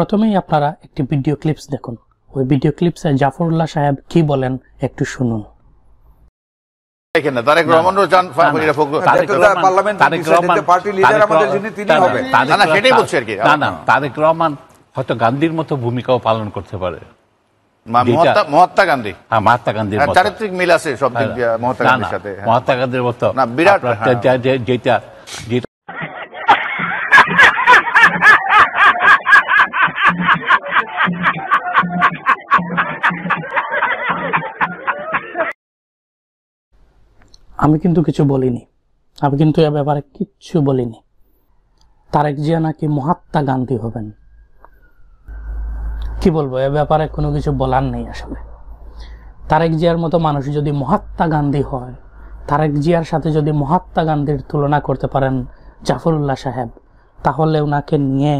প্রথমেই আপনারা একটি ভিডিও ক্লিপস দেখুন ওই ভিডিও ক্লিপসে জাফরুল্লাহ সাহেব কি বলেন একটু শুনুন তারেক রহমান হয়তো গান্ধীর মতো ভূমিকাও পালন করতে পারে মহাত্মা গান্ধী হ্যাঁ, মহাত্মা গান্ধীর হ্যাঁ, চারিত্রিক মিল আছে সব হ্যাঁ, মহাত্মা গান্ধীর সাথে মহাত্মা গান্ধীর মতো বিরাট যেটা আমি কিন্তু কিছু বলিনি আমি কিন্তু এ ব্যাপারে কিচ্ছু বলিনি তারেক জিয়া নাকি মহাত্মা গান্ধী হবেন কি বলবো এ ব্যাপারে কোনো কিছু বলার নেই আসলে তারেক জিয়ার মতো মানুষ যদি মহাত্মা গান্ধী হয় তারেক জিয়ার সাথে যদি মহাত্মা গান্ধীর তুলনা করতে পারেন জাফরুল্লাহ সাহেব তাহলে ওনাকে নিয়ে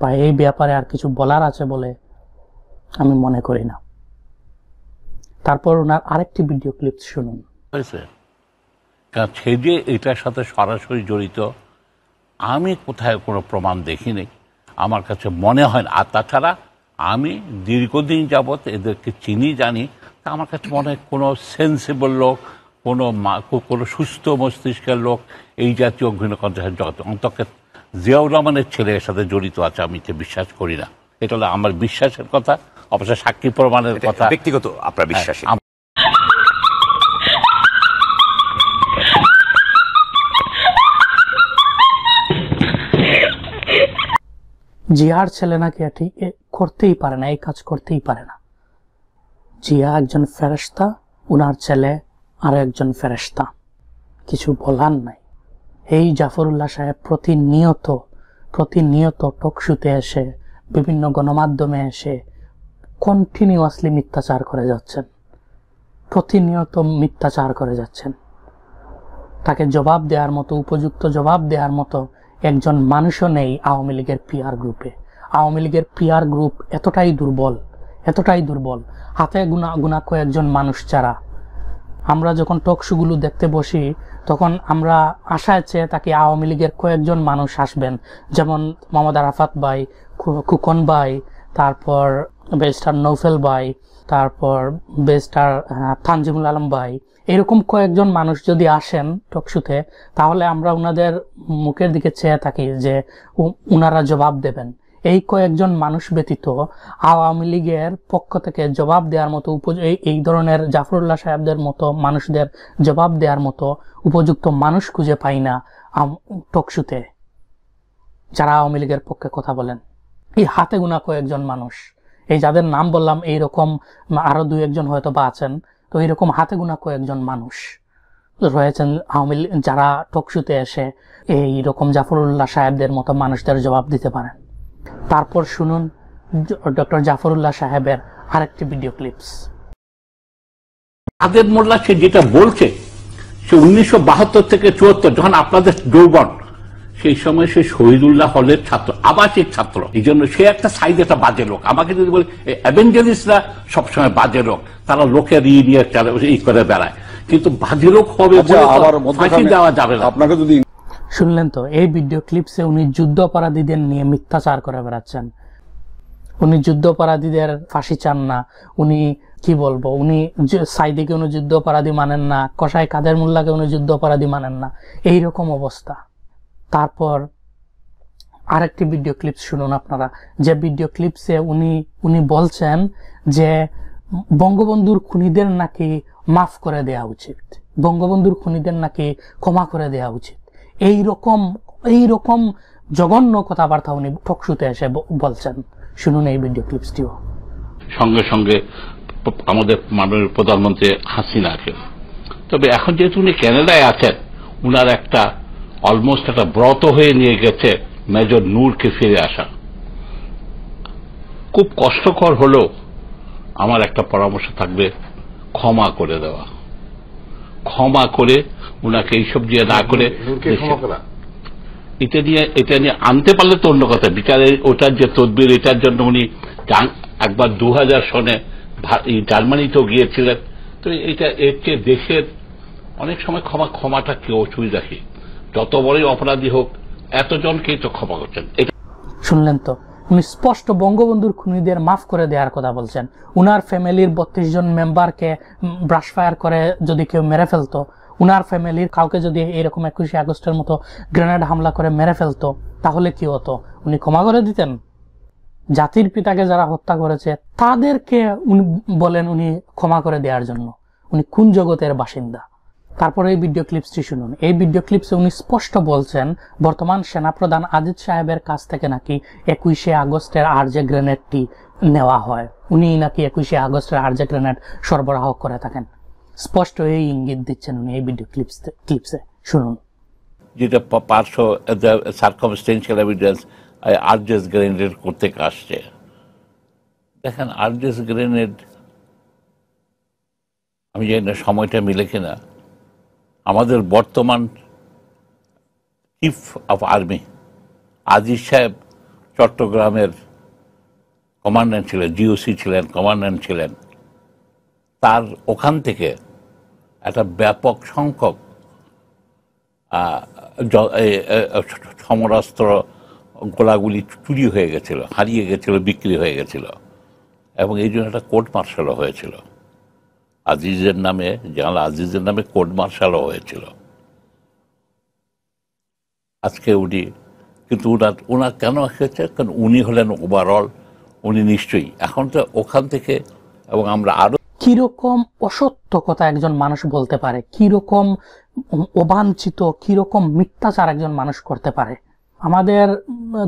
বা এই ব্যাপারে আর কিছু বলার আছে বলে আমি মনে করি না তারপর ওনার আরেকটি ভিডিও ক্লিপ শুনুন কারণ সে যে এটার সাথে সরাসরি জড়িত আমি কোথায় কোনো প্রমাণ দেখিনি আমার কাছে মনে হয় না আর তাছাড়া আমি দীর্ঘদিন যাবৎ এদেরকে চিনি জানি তা আমার কাছে মনে হয় কোনো সেন্সিবল লোক কোনো কোনো সুস্থ মস্তিষ্কের লোক এই জাতীয় অগ্নিকণ্ঠের জগৎ অন্তকে জিয়াউর রহমানের ছেলের সাথে জড়িত আছে আমি তো বিশ্বাস করি না এটা হলো আমার বিশ্বাসের কথা অবশ্য সাক্ষী প্রমাণের কথা ব্যক্তিগত আপনার হ্যাঁ, বিশ্বাস জিয়ার ছেলে নাকি এটি করতেই পারে না এই কাজ করতেই পারে না জিয়া একজন ফেরেস্তা উনার ছেলে আর একজন ফেরেস্তা কিছু বলার নাই এই জাফরুল্লাহ সাহেব প্রতিনিয়ত প্রতিনিয়ত টকশুতে এসে বিভিন্ন গণমাধ্যমে এসে কন্টিনিউয়াসলি মিথ্যাচার করে যাচ্ছেন প্রতিনিয়ত মিথ্যাচার করে যাচ্ছেন তাকে জবাব দেওয়ার মতো উপযুক্ত জবাব দেওয়ার মতো একজন মানুষও নেই আওয়ামী লীগের পিয়ার গ্রুপে আওয়ামী লীগের পিয়ার গ্রুপ এতটাই দুর্বল এতটাই দুর্বল হাতে গুণা গুণা কয়েকজন মানুষ ছাড়া আমরা যখন টকশুগুলো দেখতে বসি তখন আমরা আশায় চেয়ে তাকে আওয়ামী লীগের কয়েকজন মানুষ আসবেন যেমন মোহাম্মদ আরাফাত ভাই খুকন ভাই তারপর বেস্টার নৌফেল ভাই তারপর বেস্টার তানজিমুল আলম ভাই এরকম কয়েকজন মানুষ যদি আসেন টকশুতে তাহলে আমরা ওনাদের মুখের দিকে চেয়ে থাকি যে ওনারা জবাব দেবেন এই কয়েকজন মানুষ ব্যতীত আওয়ামী লীগের পক্ষ থেকে জবাব দেওয়ার মতো এই ধরনের জাফরুল্লাহ সাহেবদের মতো মানুষদের জবাব দেওয়ার মতো উপযুক্ত মানুষ খুঁজে পাই না টকশুতে যারা আওয়ামী লীগের পক্ষে কথা বলেন এই হাতে গোনা কয়েকজন মানুষ এই যাদের নাম বললাম এই রকম আরও দু একজন হয়তো বা আছেন তো এইরকম হাতে গোনা কয়েকজন মানুষ রয়েছেন আওয়ামী যারা টকশুতে এসে এই রকম জাফরুল্লাহ সাহেবদের মতো মানুষদের জবাব দিতে পারেন তারপর শুনুন ডক্টর জাফরুল্লাহ সাহেবের আরেকটি ভিডিও ক্লিপস আদেব মোল্লা সে যেটা বলছে সে উনিশশো থেকে চুয়াত্তর যখন আপনাদের যৌবন সেই সময় সে শহীদুল্লাহ হলের ছাত্র আবাসিক ছাত্র এই জন্য সে একটা সাইড একটা বাজে লোক আমাকে যদি বলে অ্যাভেঞ্জেলিসরা সবসময় বাজে লোক তারা লোকের ই নিয়ে এই করে বেড়ায় কিন্তু বাজে লোক হবে আচ্ছা, ফাঁসি দেওয়া যাবে না আপনাকে যদি শুনলেন তো এই ভিডিও ক্লিপসে উনি যুদ্ধ অপরাধীদের নিয়ে মিথ্যাচার করে বেড়াচ্ছেন উনি যুদ্ধ অপরাধীদের ফাঁসি চান না উনি কি বলবো উনি সাইদিকে উনি যুদ্ধ অপরাধী মানেন না কষায় কাদের মোল্লাকে উনি যুদ্ধ অপরাধী মানেন না এইরকম অবস্থা তারপর আরেকটি ভিডিও ক্লিপ শুনুন আপনারা যে ভিডিও ক্লিপসে উনি উনি বলছেন যে বঙ্গবন্ধুর খুনিদের নাকি মাফ করে দেওয়া উচিত বঙ্গবন্ধুর খুনিদের নাকি ক্ষমা করে দেওয়া উচিত এই রকম এই রকম জঘন্য কথাবার্তা উনি ঠকশুতে এসে বলছেন শুনুন এই ভিডিও ক্লিপসটিও সঙ্গে সঙ্গে আমাদের মাননীয় প্রধানমন্ত্রী আছেন তবে এখন যেহেতু উনি ক্যানাডায় আছেন উনার একটা অলমোস্ট একটা ব্রত হয়ে নিয়ে গেছে মেজর নূরকে ফিরে আসা খুব কষ্টকর হল আমার একটা পরামর্শ থাকবে ক্ষমা করে দেওয়া ক্ষমা করে ওনাকে এইসব দিয়ে না করে এটা নিয়ে এটা নিয়ে আনতে পারলে তো অন্য কথা বিচারের ওটার যে তদবির এটার জন্য উনি একবার দু হাজার সনে জার্মানিতেও গিয়েছিলেন তো এটা এর চেয়ে দেশের অনেক সময় ক্ষমা ক্ষমাটা কেউ অসুবিধা কি যত বড়ই অপরাধী হোক এতজনকেই তো ক্ষমা করছেন শুনলেন তো উনি স্পষ্ট বঙ্গবন্ধুর খুনিদের মাফ করে দেওয়ার কথা বলছেন উনার ফ্যামিলির বত্রিশ জন মেম্বারকে ব্রাশ ফায়ার করে যদি কেউ মেরে ফেলতো উনার ফ্যামিলির কাউকে যদি এরকম একুশে আগস্টের মতো গ্রেনেড হামলা করে মেরে ফেলতো তাহলে কি হতো উনি ক্ষমা করে দিতেন জাতির পিতাকে যারা হত্যা করেছে তাদেরকে উনি বলেন উনি ক্ষমা করে দেওয়ার জন্য উনি কোন জগতের বাসিন্দা তারপরে এই ভিডিও ক্লিপসটি শুনুন এই ভিডিও ক্লিপসে উনি স্পষ্ট বলছেন বর্তমান সেনাপ্রধান আজিজ সাহেবের কাছ থেকে নাকি একুশে আগস্টের আর যে গ্রেনেডটি নেওয়া হয় উনি নাকি একুশে আগস্টের আর যে গ্রেনেড সরবরাহ করে থাকেন স্পষ্ট এই ইঙ্গিত দিচ্ছেন উনি এই ভিডিও ক্লিপস ক্লিপসে শুনুন যেটা পার্শ্ব সার্কমস্টেন্সিয়াল এভিডেন্স আর্জেস গ্রেনেড করতে আসছে দেখেন আর্জেস গ্রেনেড আমি জানি না সময়টা মিলে কিনা আমাদের বর্তমান চিফ অফ আর্মি আজিজ সাহেব চট্টগ্রামের কমান্ড্যান্ট ছিলেন জিওসি ছিলেন কমান্ড্যান্ট ছিলেন তার ওখান থেকে একটা ব্যাপক সংখ্যক সমরাস্ত্র গোলাগুলি চুরি হয়ে গেছিল হারিয়ে গেছিল বিক্রি হয়ে গেছিল এবং এই জন্য একটা কোর্ট মার্শালও হয়েছিল আজিজের নামে জানাল আজিজের নামে কোর্ট মার্শালও হয়েছিল আজকে উনি কিন্তু উনার ওনার কেন হয়েছে কারণ উনি হলেন ওভারঅল উনি নিশ্চয়ই এখন তো ওখান থেকে এবং আমরা আরো কিরকম অসত্য কথা একজন মানুষ বলতে পারে কিরকম অবাঞ্ছিত কিরকম মিথ্যাচার একজন মানুষ করতে পারে আমাদের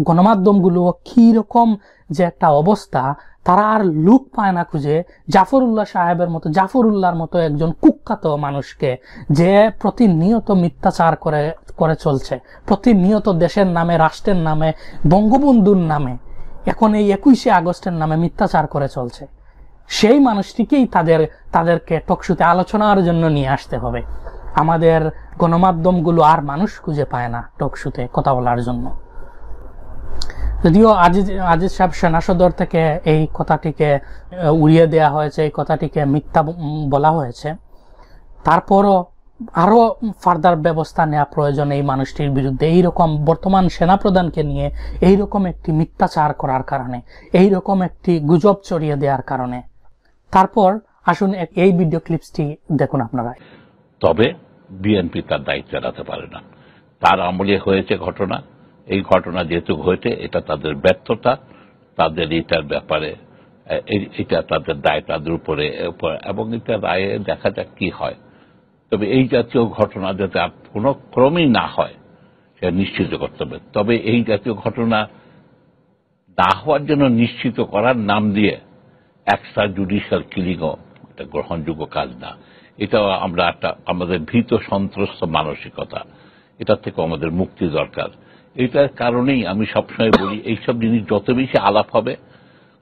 গণমাধ্যমগুলো কী রকম যে একটা অবস্থা তারা আর লুক পায় না খুঁজে জাফরুল্লাহ সাহেবের মতো জাফরুল্লাহর মতো একজন কুখ্যাত মানুষকে যে প্রতিনিয়ত মিথ্যাচার করে করে চলছে প্রতিনিয়ত দেশের নামে রাষ্ট্রের নামে বঙ্গবন্ধুর নামে এখন এই একুশে আগস্টের নামে মিথ্যাচার করে চলছে সেই মানুষটিকেই তাদের তাদেরকে টকশুতে আলোচনার জন্য নিয়ে আসতে হবে আমাদের গণমাধ্যমগুলো আর মানুষ খুঁজে পায় না টকশুতে কথা বলার জন্য যদিও আজিজ আজিজ সাহেব সেনাসদর থেকে এই কথাটিকে উড়িয়ে দেওয়া হয়েছে এই কথাটিকে মিথ্যা বলা হয়েছে তারপরও আরও ফার্দার ব্যবস্থা নেওয়া প্রয়োজন এই মানুষটির বিরুদ্ধে এই রকম বর্তমান সেনাপ্রধানকে নিয়ে এই রকম একটি মিথ্যাচার করার কারণে এই রকম একটি গুজব চড়িয়ে দেওয়ার কারণে তারপর আসুন এই ভিডিও ক্লিপসটি দেখুন আপনারা তবে বিএনপি তার দায়িত্ব এড়াতে পারে না তার আমলে হয়েছে ঘটনা এই ঘটনা যেহেতু ঘটে এটা তাদের ব্যর্থতা তাদের এটার ব্যাপারে এটা তাদের দায় তাদের উপরে এবং এটা রায়ে দেখা যাক কি হয় তবে এই জাতীয় ঘটনা যাতে আর কোনো ক্রমেই না হয় সেটা নিশ্চিত করতে হবে তবে এই জাতীয় ঘটনা না হওয়ার জন্য নিশ্চিত করার নাম দিয়ে এক্সট্রা জুডিশিয়াল কিলিংও এটা গ্রহণযোগ্য কাজ না এটাও আমরা একটা আমাদের ভীত সন্ত্রস্ত মানসিকতা এটা থেকে আমাদের মুক্তি দরকার এটার কারণেই আমি সবসময় বলি এইসব জিনিস যত বেশি আলাপ হবে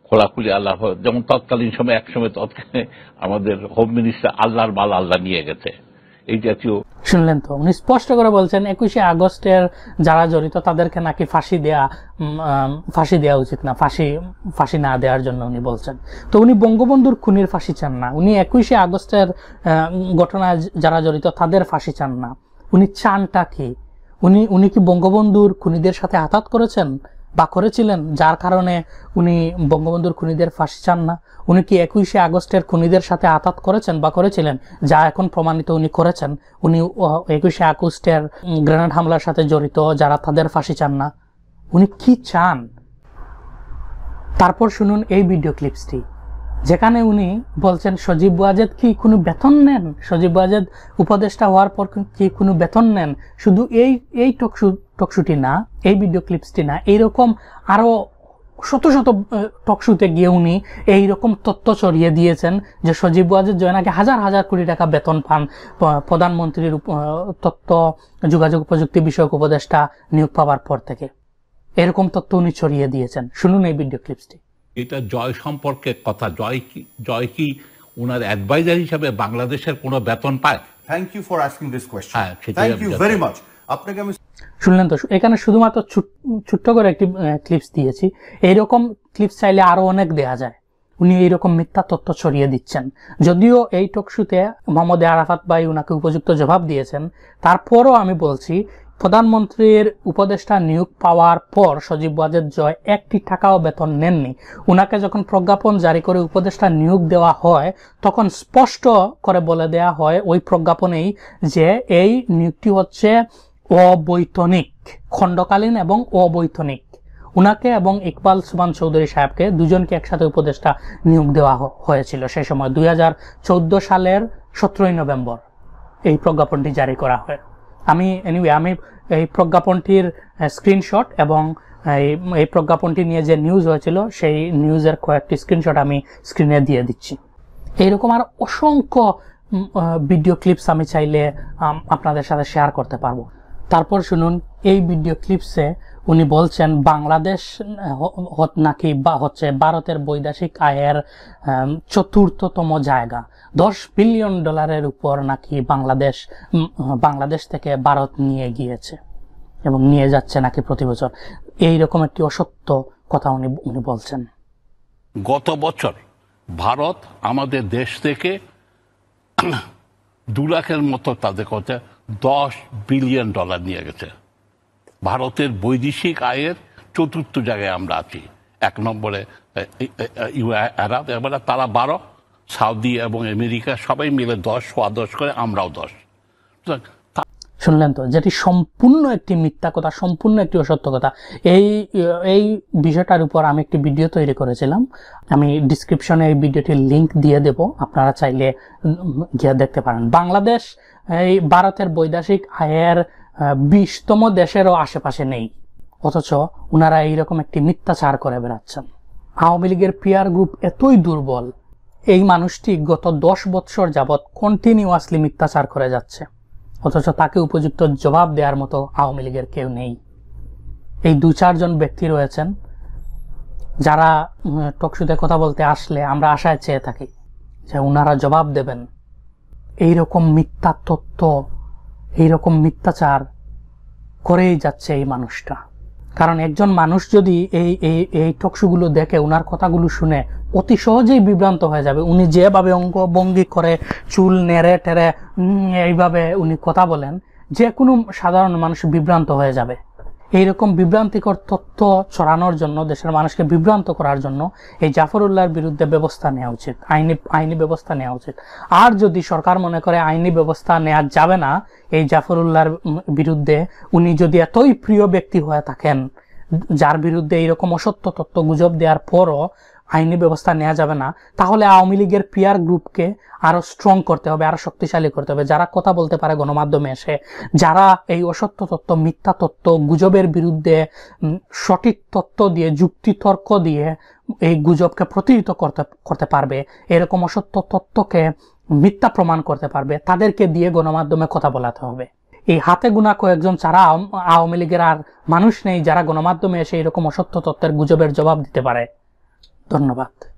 খোলাখুলি আল্লাহ যেমন তৎকালীন সময় একসময় তৎকালীন আমাদের হোম মিনিস্টার আল্লাহর মাল আল্লাহ নিয়ে গেছে এই জাতীয় শুনলেন তো উনি স্পষ্ট করে বলছেন একুশে আগস্টের যারা জড়িত তাদেরকে নাকি ফাঁসি দেয়া ফাঁসি দেওয়া উচিত না ফাঁসি ফাঁসি না দেওয়ার জন্য উনি বলছেন তো উনি বঙ্গবন্ধুর খুনির ফাঁসি চান না উনি একুশে আগস্টের ঘটনায় যারা জড়িত তাদের ফাঁসি চান না উনি চানটা কি উনি উনি কি বঙ্গবন্ধুর খুনিদের সাথে আঘাত করেছেন বা করেছিলেন যার কারণে উনি বঙ্গবন্ধুর খুনিদের ফাঁসি চান না উনি কি একুশে আগস্টের খুনিদের সাথে আতাত করেছেন বা করেছিলেন যা এখন প্রমাণিত উনি করেছেন উনি একুশে আগস্টের গ্রেনেড হামলার সাথে জড়িত যারা তাদের ফাঁসি চান না উনি কি চান তারপর শুনুন এই ভিডিও ক্লিপসটি যেখানে উনি বলছেন সজীব ওয়াজেদ কি কোনো বেতন নেন সজীব ওয়াজেদ উপদেষ্টা হওয়ার পর কি কোনো বেতন নেন শুধু এই এই টকশু টকশুটি না এই ভিডিও ক্লিপসটি না এইরকম আরও শত শত টকশুতে গিয়ে উনি এইরকম তথ্য ছড়িয়ে দিয়েছেন যে সজীব ওয়াজেদ জয়নাকে হাজার হাজার কোটি টাকা বেতন পান প্রধানমন্ত্রীর তথ্য যোগাযোগ প্রযুক্তি বিষয়ক উপদেষ্টা নিয়োগ পাওয়ার পর থেকে এরকম তথ্য উনি ছড়িয়ে দিয়েছেন শুনুন এই ভিডিও ক্লিপসটি এটা জয় সম্পর্কে কথা জয় কি জয় কি ওনার অ্যাডভাইজার হিসাবে বাংলাদেশের কোনো বেতন পায় thank you for asking this question thank you very much আপনাকে আমি শুনলেন তো এখানে শুধুমাত্র ছোট্ট করে একটি ক্লিপস দিয়েছি এইরকম ক্লিপস চাইলে আরো অনেক দেয়া যায় উনি এইরকম মিথ্যা তথ্য ছড়িয়ে দিচ্ছেন যদিও এই টকশুতে মোহাম্মদ আরাফাত ভাই উনাকে উপযুক্ত জবাব দিয়েছেন তারপরও আমি বলছি প্রধানমন্ত্রীর উপদেষ্টা নিয়োগ পাওয়ার পর সজীব ওয়াজেদ জয় একটি টাকাও বেতন নেননি উনাকে যখন প্রজ্ঞাপন জারি করে উপদেষ্টা নিয়োগ দেওয়া হয় তখন স্পষ্ট করে বলে দেয়া হয় ওই প্রজ্ঞাপনেই যে এই নিয়োগটি হচ্ছে অবৈতনিক খণ্ডকালীন এবং অবৈতনিক উনাকে এবং ইকবাল সুমান চৌধুরী সাহেবকে দুজনকে একসাথে উপদেষ্টা নিয়োগ দেওয়া হয়েছিল সেই সময় দুই সালের সতেরোই নভেম্বর এই প্রজ্ঞাপনটি জারি করা হয় আমি এনিওয়ে আমি এই প্রজ্ঞাপনটির স্ক্রিনশট এবং এই প্রজ্ঞাপনটি নিয়ে যে নিউজ হয়েছিল সেই নিউজের কয়েকটি স্ক্রিনশট আমি স্ক্রিনে দিয়ে দিচ্ছি এইরকম আর অসংখ্য ভিডিও ক্লিপস আমি চাইলে আপনাদের সাথে শেয়ার করতে পারবো তারপর শুনুন এই ভিডিও ক্লিপসে উনি বলছেন বাংলাদেশ নাকি বা হচ্ছে ভারতের বৈদেশিক আয়ের চতুর্থতম জায়গা দশ বিলিয়ন ডলারের উপর নাকি বাংলাদেশ বাংলাদেশ থেকে ভারত নিয়ে গিয়েছে এবং নিয়ে যাচ্ছে নাকি প্রতি বছর এইরকম একটি অসত্য কথা উনি উনি বলছেন গত বছর ভারত আমাদের দেশ থেকে দু লাখের মতো তাদের কথা দশ বিলিয়ন ডলার নিয়ে গেছে ভারতের বৈদেশিক আয়ের চতুর্থ জায়গায় আমরা আছি এক নম্বরে আরব এবার তারা বারো সাউদি এবং আমেরিকা সবাই মিলে দশ সোয়া দশ করে আমরাও দশ শুনলেন তো যেটি সম্পূর্ণ একটি মিথ্যা কথা সম্পূর্ণ একটি অসত্য কথা এই এই বিষয়টার উপর আমি একটি ভিডিও তৈরি করেছিলাম আমি ডিসক্রিপশনে এই ভিডিওটির লিঙ্ক দিয়ে দেব আপনারা চাইলে গিয়ে দেখতে পারেন বাংলাদেশ এই ভারতের বৈদেশিক আয়ের বিশতম দেশেরও আশেপাশে নেই অথচ ওনারা এইরকম একটি মিথ্যাচার করে বেড়াচ্ছেন আওয়ামী লীগের পিয়ার গ্রুপ এতই দুর্বল এই মানুষটি গত দশ বৎসর যাবৎ কন্টিনিউয়াসলি মিথ্যাচার করে যাচ্ছে অথচ তাকে উপযুক্ত জবাব দেওয়ার মতো আওয়ামী লীগের কেউ নেই এই দু চারজন ব্যক্তি রয়েছেন যারা টকশুতে কথা বলতে আসলে আমরা আশায় চেয়ে থাকি যে ওনারা জবাব দেবেন এইরকম মিথ্যা তথ্য এই রকম মিথ্যাচার করেই যাচ্ছে এই মানুষটা কারণ একজন মানুষ যদি এই এই এই টকশুগুলো দেখে ওনার কথাগুলো শুনে অতি সহজেই বিভ্রান্ত হয়ে যাবে উনি যেভাবে অঙ্গভঙ্গি করে চুল নেড়ে টেড়ে এইভাবে উনি কথা বলেন যে কোনো সাধারণ মানুষ বিভ্রান্ত হয়ে যাবে এইরকম বিভ্রান্তিকর তথ্য ছড়ানোর জন্য দেশের মানুষকে বিভ্রান্ত করার জন্য এই জাফরুল্লাহর বিরুদ্ধে ব্যবস্থা নেওয়া উচিত আইনি আইনি ব্যবস্থা নেওয়া উচিত আর যদি সরকার মনে করে আইনি ব্যবস্থা নেওয়া যাবে না এই জাফরুল্লাহর বিরুদ্ধে উনি যদি এতই প্রিয় ব্যক্তি হয়ে থাকেন যার বিরুদ্ধে এইরকম অসত্য তত্ত্ব গুজব দেওয়ার পরও আইনি ব্যবস্থা নেওয়া যাবে না তাহলে আওয়ামী লীগের পিয়ার গ্রুপকে আরও স্ট্রং করতে হবে আরও শক্তিশালী করতে হবে যারা কথা বলতে পারে গণমাধ্যমে এসে যারা এই অসত্য তত্ত্ব মিথ্যা তত্ত্ব গুজবের বিরুদ্ধে সঠিক তত্ত্ব দিয়ে যুক্তি তর্ক দিয়ে এই গুজবকে প্রতিহিত করতে করতে পারবে এরকম অসত্য তত্ত্বকে মিথ্যা প্রমাণ করতে পারবে তাদেরকে দিয়ে গণমাধ্যমে কথা বলাতে হবে এই হাতে গুণা কয়েকজন ছাড়া আওয়ামী লীগের আর মানুষ নেই যারা গণমাধ্যমে এসে এরকম অসত্য তত্ত্বের গুজবের জবাব দিতে পারে Tornovat.